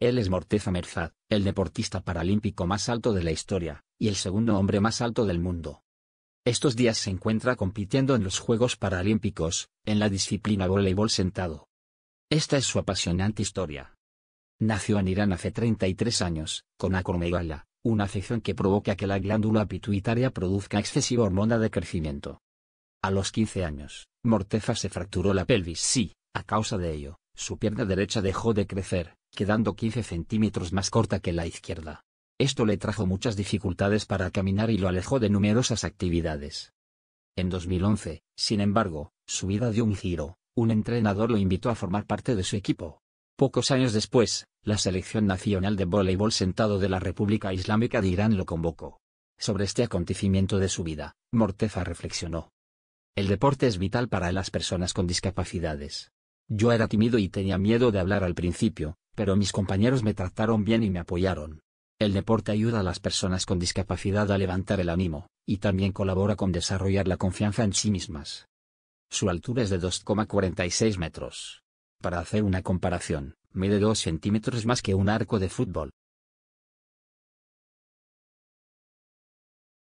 Él es Morteza Merzad, el deportista paralímpico más alto de la historia, y el segundo hombre más alto del mundo. Estos días se encuentra compitiendo en los Juegos Paralímpicos, en la disciplina voleibol sentado. Esta es su apasionante historia. Nació en Irán hace 33 años, con acromegalia, una afección que provoca que la glándula pituitaria produzca excesiva hormona de crecimiento. A los 15 años, Morteza se fracturó la pelvis y, a causa de ello, su pierna derecha dejó de crecer, quedando 15 centímetros más corta que la izquierda. Esto le trajo muchas dificultades para caminar y lo alejó de numerosas actividades. En 2011, sin embargo, su vida dio un giro, un entrenador lo invitó a formar parte de su equipo. Pocos años después, la Selección Nacional de Voleibol Sentado de la República Islámica de Irán lo convocó. Sobre este acontecimiento de su vida, Morteza reflexionó. El deporte es vital para las personas con discapacidades. Yo era tímido y tenía miedo de hablar al principio, pero mis compañeros me trataron bien y me apoyaron. El deporte ayuda a las personas con discapacidad a levantar el ánimo, y también colabora con desarrollar la confianza en sí mismas. Su altura es de 2,46 metros. Para hacer una comparación, mide 2 centímetros más que un arco de fútbol,